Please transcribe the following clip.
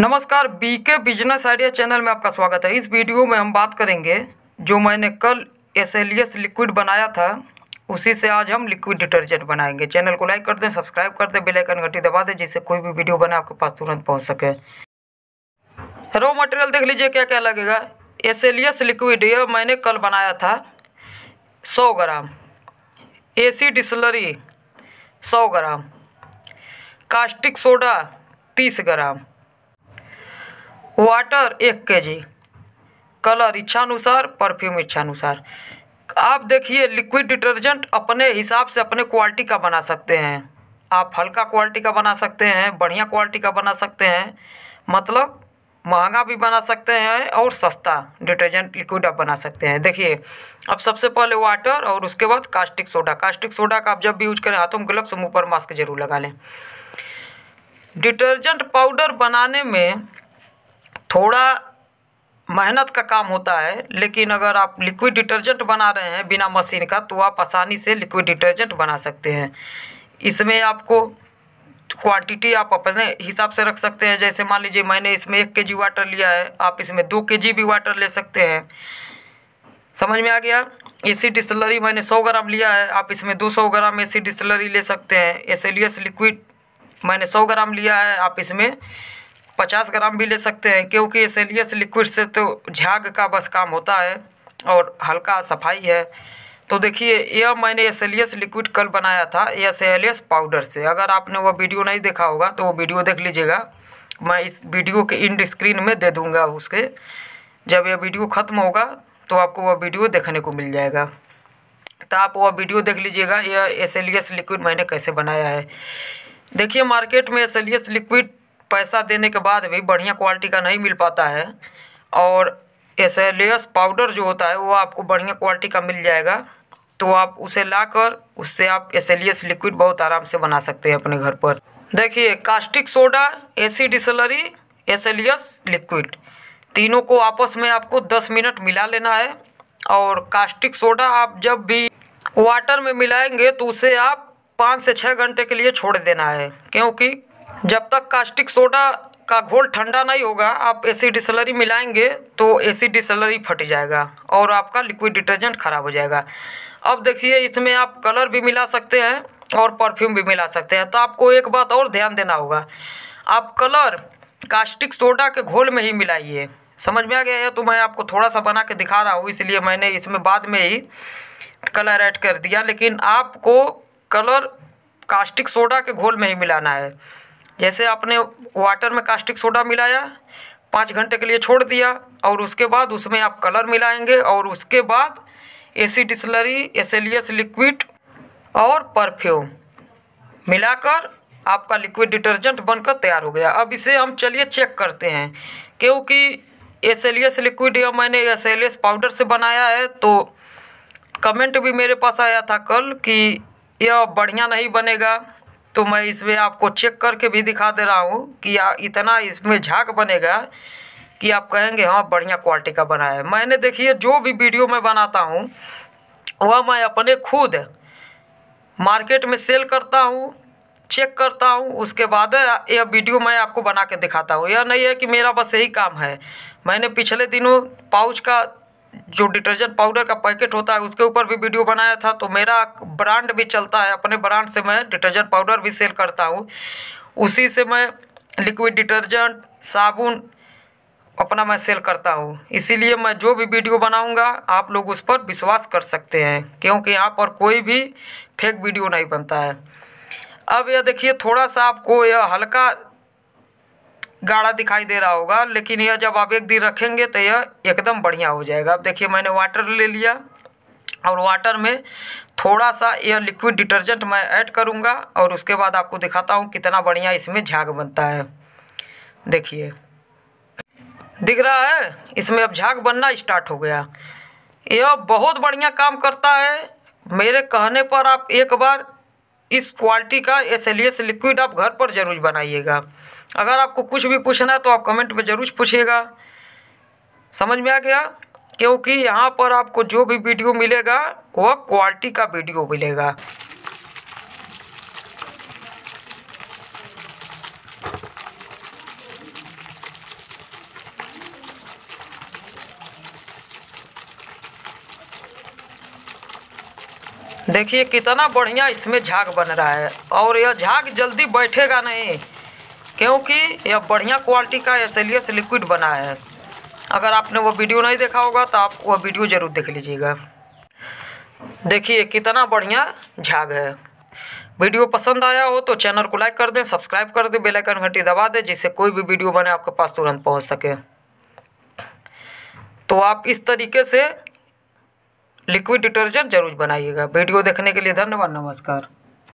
नमस्कार BK business idea channel में आपका स्वागत है इस वीडियो में हम बात करेंगे जो मैंने कल एस लिक्विड बनाया था उसी से आज हम लिक्विड डिटर्जेंट बनाएंगे चैनल को लाइक कर दें सब्सक्राइब कर दें बेल आइकन घंटी दबा दें जिससे कोई भी वीडियो बने आपके पास तुरंत पहुंच सके रॉ मटेरियल देख लीजिए क्या क्या लगेगा एस लिक्विड ये मैंने कल बनाया था सौ ग्राम सी डिसलरी सौ ग्राम कास्टिक सोडा तीस ग्राम वाटर एक के जी कलर इच्छानुसार परफ्यूम इच्छानुसार आप देखिए लिक्विड डिटर्जेंट अपने हिसाब से अपने क्वालिटी का बना सकते हैं आप हल्का क्वालिटी का बना सकते हैं बढ़िया क्वालिटी का बना सकते हैं मतलब महंगा भी बना सकते हैं और सस्ता डिटर्जेंट लिक्विड आप बना सकते हैं देखिए अब सबसे पहले वाटर और उसके बाद कास्टिक सोडा कास्टिक सोडा का आप जब भी यूज करें हाथों में से मुँह पर मास्क जरूर लगा लें डिटर्जेंट पाउडर बनाने में थोड़ा मेहनत का काम होता है लेकिन अगर आप लिक्विड डिटर्जेंट बना रहे हैं बिना मशीन का तो आप आसानी से लिक्विड डिटर्जेंट बना सकते हैं इसमें आपको क्वांटिटी आप अपने हिसाब से रख सकते हैं जैसे मान लीजिए मैंने इसमें एक के जी वाटर लिया है आप इसमें दो के जी भी वाटर ले सकते हैं समझ में आ गया एसी डिस्टलरी मैंने सौ ग्राम लिया है आप इसमें दो सौ ग्राम एसी डिस्टलरी ले सकते हैं एसेलियस लिक्विड मैंने सौ ग्राम लिया है आप इसमें पचास ग्राम भी ले सकते हैं क्योंकि सेलियस लिक्विड से तो झाग का बस काम होता है और हल्का सफाई है तो देखिए यह मैंने एसेलियस लिक्विड कल बनाया था यह सेलियस पाउडर से अगर आपने वह वीडियो नहीं देखा होगा तो वो वीडियो देख लीजिएगा मैं इस वीडियो के इंड स्क्रीन में दे दूँगा उसके जब यह वीडियो ख़त्म होगा तो आपको वह वीडियो देखने को मिल जाएगा तो आप वह वीडियो देख लीजिएगा यह एसेलियस लिक्विड मैंने कैसे बनाया है देखिए मार्केट में एसेलियस लिक्विड पैसा देने के बाद भी बढ़िया क्वालिटी का नहीं मिल पाता है और ऐसे लेयर्स पाउडर जो होता है वो आपको बढ़िया क्वालिटी का मिल जाएगा तो आप उसे लाकर उससे आप एसेलियस लिक्विड बहुत आराम से बना सकते हैं अपने घर पर देखिए कास्टिक सोडा एसी डिसलरी एसेलियस लिक्विड तीनों को आपस में आपको 10 मिनट मिला लेना है और कास्टिक सोडा आप जब भी वाटर में मिलाएंगे तो उसे आप पाँच से छः घंटे के लिए छोड़ देना है क्योंकि जब तक कास्टिक सोडा का घोल ठंडा नहीं होगा आप एसी डिसलरी मिलाएंगे तो एसी डिसलरी फट जाएगा और आपका लिक्विड डिटर्जेंट ख़राब हो जाएगा अब देखिए इसमें आप कलर भी मिला सकते हैं और परफ्यूम भी मिला सकते हैं तो आपको एक बात और ध्यान देना होगा आप कलर कास्टिक सोडा के घोल में ही मिलाइए समझ में आ गया है तो मैं आपको थोड़ा सा बना के दिखा रहा हूँ इसलिए मैंने इसमें बाद में ही कलर ऐड कर दिया लेकिन आपको कलर कास्टिक सोडा के घोल में ही मिलाना है जैसे आपने वाटर में कास्टिक सोडा मिलाया पाँच घंटे के लिए छोड़ दिया और उसके बाद उसमें आप कलर मिलाएंगे और उसके बाद एसी डिसलरी एसेलियस लिक्विड और परफ्यूम मिलाकर आपका लिक्विड डिटर्जेंट बनकर तैयार हो गया अब इसे हम चलिए चेक करते हैं क्योंकि एसेलियस लिक्विड या मैंने एसेलियस पाउडर से बनाया है तो कमेंट भी मेरे पास आया था कल कि यह बढ़िया नहीं बनेगा तो मैं इसमें आपको चेक करके भी दिखा दे रहा हूँ कि इतना इसमें झाक बनेगा कि आप कहेंगे हाँ बढ़िया क्वालिटी का बना है मैंने देखिए जो भी वीडियो मैं बनाता हूँ वह मैं अपने खुद मार्केट में सेल करता हूँ चेक करता हूँ उसके बाद यह वीडियो मैं आपको बना के दिखाता हूँ यह नहीं है कि मेरा बस यही काम है मैंने पिछले दिनों पाउच का जो डिटर्जेंट पाउडर का पैकेट होता है उसके ऊपर भी वीडियो बनाया था तो मेरा ब्रांड भी चलता है अपने ब्रांड से मैं डिटर्जेंट पाउडर भी सेल करता हूँ उसी से मैं लिक्विड डिटर्जेंट साबुन अपना मैं सेल करता हूँ इसीलिए मैं जो भी वीडियो बनाऊँगा आप लोग उस पर विश्वास कर सकते हैं क्योंकि यहाँ पर कोई भी फेक वीडियो नहीं बनता है अब यह देखिए थोड़ा सा आपको यह हल्का गाढ़ा दिखाई दे रहा होगा लेकिन यह जब आप एक दिन रखेंगे तो यह एकदम बढ़िया हो जाएगा अब देखिए मैंने वाटर ले लिया और वाटर में थोड़ा सा यह लिक्विड डिटर्जेंट मैं ऐड करूँगा और उसके बाद आपको दिखाता हूँ कितना बढ़िया इसमें झाग बनता है देखिए दिख रहा है इसमें अब झाग बनना स्टार्ट हो गया यह बहुत बढ़िया काम करता है मेरे कहने पर आप एक बार इस क्वालिटी का एस एल एस लिक्विड आप घर पर ज़रूर बनाइएगा अगर आपको कुछ भी पूछना है तो आप कमेंट में ज़रूर पूछिएगा समझ में आ गया क्योंकि यहाँ पर आपको जो भी वीडियो मिलेगा वह क्वालिटी का वीडियो मिलेगा देखिए कितना बढ़िया इसमें झाग बन रहा है और यह झाग जल्दी बैठेगा नहीं क्योंकि यह बढ़िया क्वालिटी का एस लिक्विड बना है अगर आपने वो वीडियो नहीं देखा होगा तो आप वो वीडियो ज़रूर देख लीजिएगा देखिए कितना बढ़िया झाग है वीडियो पसंद आया हो तो चैनल को लाइक कर दें सब्सक्राइब कर दें बेलाइकन घंटी दबा दें जिससे कोई भी वीडियो बने आपके पास तुरंत पहुंच सके तो आप इस तरीके से लिक्विड डिटर्जेंट जरूर बनाइएगा वीडियो देखने के लिए धन्यवाद नमस्कार